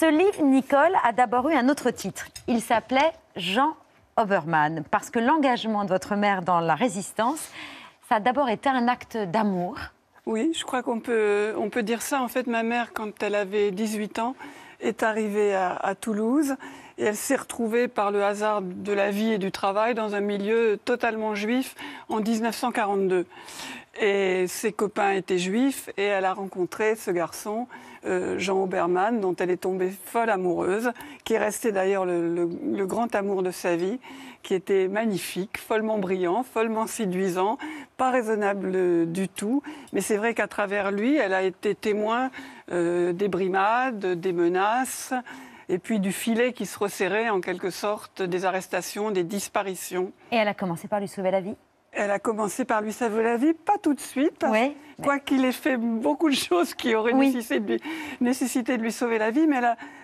Ce livre, Nicole, a d'abord eu un autre titre. Il s'appelait Jean Overman. parce que l'engagement de votre mère dans la résistance, ça a d'abord été un acte d'amour. Oui, je crois qu'on peut, on peut dire ça. En fait, ma mère, quand elle avait 18 ans, est arrivée à, Toulouse et elle s'est retrouvée par le hasard de la vie et du travail dans un milieu totalement juif en 1942. Et ses copains étaient juifs et elle a rencontré ce garçon, euh, Jean Obermann, dont elle est tombée folle amoureuse, qui est resté d'ailleurs le, grand amour de sa vie, qui était magnifique, follement brillant, follement séduisant, pas raisonnable du tout. Mais c'est vrai qu'à travers lui, elle a été témoin euh, des brimades, des menaces, et puis du filet qui se resserrait en quelque sorte, des arrestations, des disparitions. Et elle a commencé par lui sauver la vie elle a commencé par lui sauver la vie, pas tout de suite, quoi qu'il ait fait beaucoup de choses qui auraient nécessité, de lui, sauver la vie, mais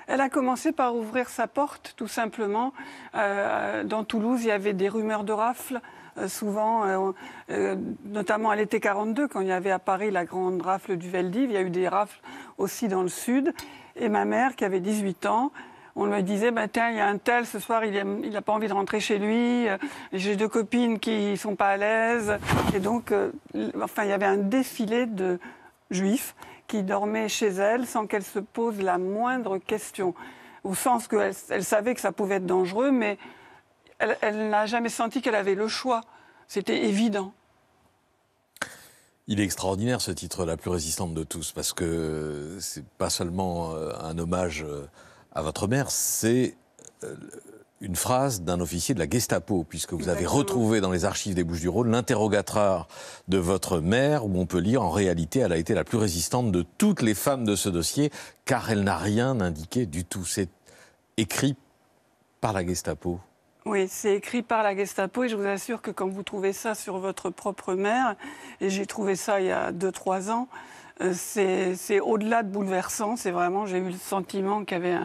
elle a, commencé par ouvrir sa porte, tout simplement. Euh, dans Toulouse, il y avait des rumeurs de rafles, euh, souvent, notamment à l'été 42, quand il y avait à Paris la grande rafle du Veldiv, il y a eu des rafles aussi dans le sud. Et ma mère, qui avait 18 ans, on me disait, bah, tiens, il y a un tel, ce soir, il n'a pas envie de rentrer chez lui, euh, j'ai deux copines qui sont pas à l'aise. Et donc, euh, enfin, il y avait un défilé de juifs qui dormaient chez elle sans qu'elle se pose la moindre question. Au sens qu'elle savait que ça pouvait être dangereux, mais elle n'a jamais senti qu'elle avait le choix. C'était évident. Il est extraordinaire ce titre, la plus résistante de tous, parce que c'est pas seulement euh, un hommage euh, à votre mère, c'est euh, une phrase d'un officier de la Gestapo, puisque vous avez retrouvé dans les archives des Bouches-du-Rhône l'interrogatoire de votre mère, où on peut lire en réalité, elle a été la plus résistante de toutes les femmes de ce dossier, car elle n'a rien indiqué du tout. C'est écrit par la Gestapo. Oui, c'est écrit par la Gestapo et je vous assure que quand vous trouvez ça sur votre propre mère, et j'ai trouvé ça il y a 2-3 ans, euh, c'est au-delà de bouleversant. C'est vraiment, j'ai eu le sentiment qu'il y avait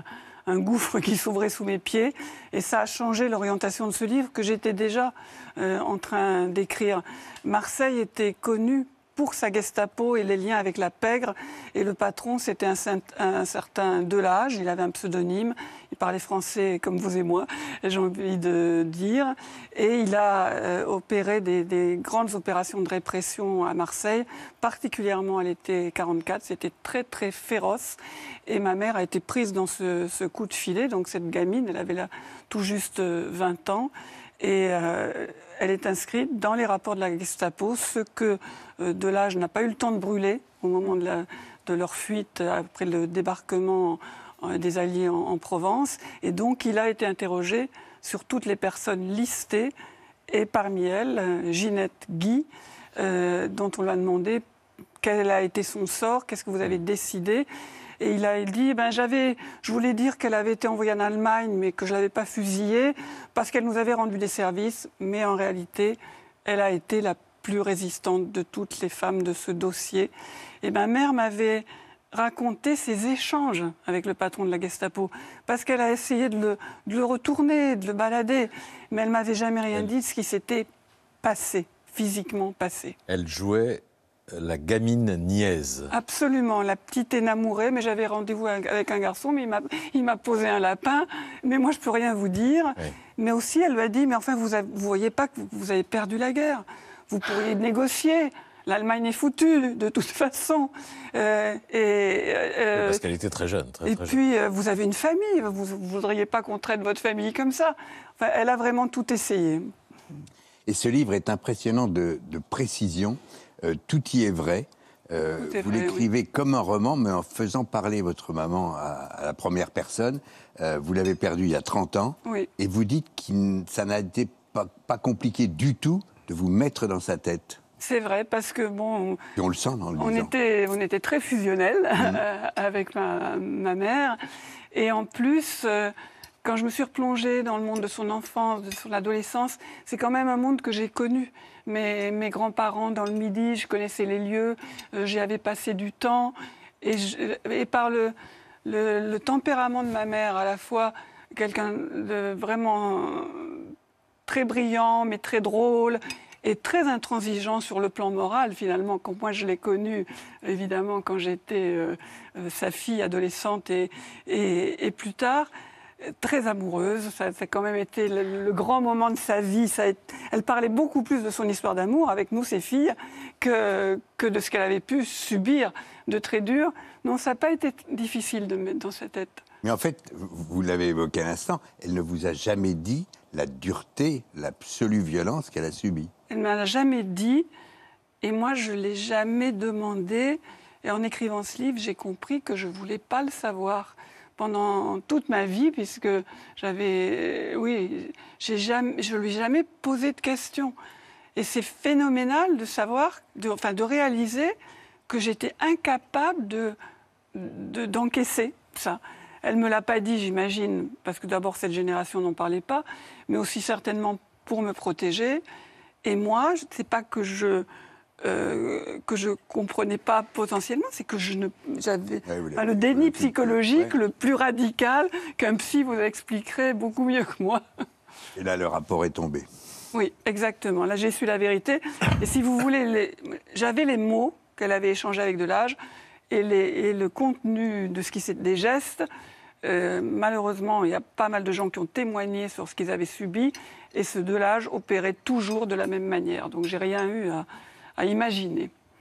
un, gouffre qui s'ouvrait sous mes pieds. Et ça a changé l'orientation de ce livre que j'étais déjà euh, en train d'écrire. Marseille était connue pour sa Gestapo et les liens avec la pègre. Et le patron, c'était un, certain Delage, il avait un pseudonyme, par les Français comme vous et moi, j'ai envie de dire. Et il a euh, opéré des, grandes opérations de répression à Marseille, particulièrement à l'été 44. C'était très très féroce. Et ma mère a été prise dans ce, coup de filet. Donc cette gamine, elle avait là tout juste 20 euh, ans. Et euh, elle est inscrite dans les rapports de la Gestapo, ce que de l'âge n'a pas eu le temps de brûler au moment de, la, de leur fuite après le débarquement euh, des alliés en, Provence. Et donc, il a été interrogé sur toutes les personnes listées, et parmi elles, euh, Ginette Guy, euh, dont on l'a demandé quel a été son sort, qu'est-ce que vous avez décidé. Et il a dit, eh ben, j'avais, je voulais dire qu'elle avait été envoyée en Allemagne, mais que je ne l'avais pas fusillée, parce qu'elle nous avait rendu des services, mais en réalité, elle a été la plus résistante de toutes les femmes de ce dossier. Et eh ma ben, mère m'avait raconter ses échanges avec le patron de la Gestapo. Parce qu'elle a essayé de le, retourner, de le balader, mais elle m'avait jamais rien dit de ce qui s'était passé, physiquement passé. Elle jouait euh, la gamine niaise. Absolument, la petite énamourée, mais j'avais rendez-vous avec un garçon, mais il m'a posé un lapin, mais moi je peux rien vous dire. Mais aussi, elle lui a dit, mais enfin, vous ne voyez pas que vous avez perdu la guerre, vous pourriez négocier. L'Allemagne est foutue de toute façon. Euh, et, euh, euh, parce qu'elle était très jeune. et puis, vous avez une famille, vous ne voudriez pas qu'on traite votre famille comme ça. elle a vraiment tout essayé. Et ce livre est impressionnant de, précision. tout y est vrai. vous l'écrivez comme un roman, mais en faisant parler votre maman à, la première personne. vous l'avez perdu il y a 30 ans. Et vous dites que ça n'a été pas, pas, compliqué du tout de vous mettre dans sa tête. C'est vrai, parce que bon. on le sent, on, était, on était très fusionnels mhm. euh, avec ma, mère. Et en plus euh, quand je me suis replongée dans le monde de son enfance, de son adolescence, c'est quand même un monde que j'ai connu. Mes, mes grands-parents dans le Midi, je connaissais les lieux, euh, j'y avais passé du temps. Et, par le, le, tempérament de ma mère, à la fois quelqu'un de vraiment très brillant, mais très drôle, et très intransigeant sur le plan moral, finalement, quand moi je l'ai connu, évidemment, quand j'étais euh, euh, sa fille adolescente et, et, plus tard très amoureuse. Ça, ça, a quand même été le, grand moment de sa vie. Ça elle parlait beaucoup plus de son histoire d'amour avec nous, ses filles, que, que de ce qu'elle avait pu subir de très dur. Non, ça n'a pas été difficile de mettre dans sa tête. Mais en fait, vous l'avez évoqué à l'instant, elle ne vous a jamais dit la dureté, l'absolue violence qu'elle a subie. Elle ne m'a jamais dit, et moi je ne l'ai jamais demandé. Et en écrivant ce livre, j'ai compris que je ne voulais pas le savoir pendant toute ma vie, puisque j'avais, oui, je ne lui ai jamais posé de questions. Et c'est phénoménal de savoir, enfin de réaliser que j'étais incapable d'encaisser ça. Elle ne me l'a pas dit, j'imagine, parce que d'abord cette génération n'en parlait pas, mais aussi certainement pour me protéger. Et moi, je n'est pas que je euh, que je comprenais pas potentiellement, c'est que je j'avais ah, le déni psychologique le plus radical qu'un psy vous expliquerait beaucoup mieux que moi. Et là, le rapport est tombé. Oui, exactement. Là, j'ai su la vérité. Et si vous voulez, j'avais les mots qu'elle avait échangés avec Delage et, et le contenu de ce qui des gestes. Euh, malheureusement, il y a pas mal de gens qui ont témoigné sur ce qu'ils avaient subi et ce l'âge opérait toujours de la même manière. Donc j'ai rien eu à imaginer.